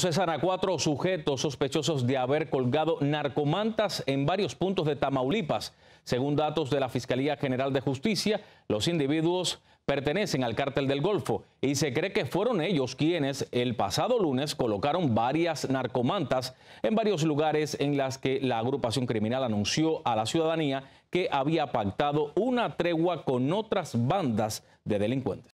Cesan a cuatro sujetos sospechosos de haber colgado narcomantas en varios puntos de Tamaulipas. Según datos de la Fiscalía General de Justicia, los individuos pertenecen al cártel del Golfo y se cree que fueron ellos quienes el pasado lunes colocaron varias narcomantas en varios lugares en las que la agrupación criminal anunció a la ciudadanía que había pactado una tregua con otras bandas de delincuentes.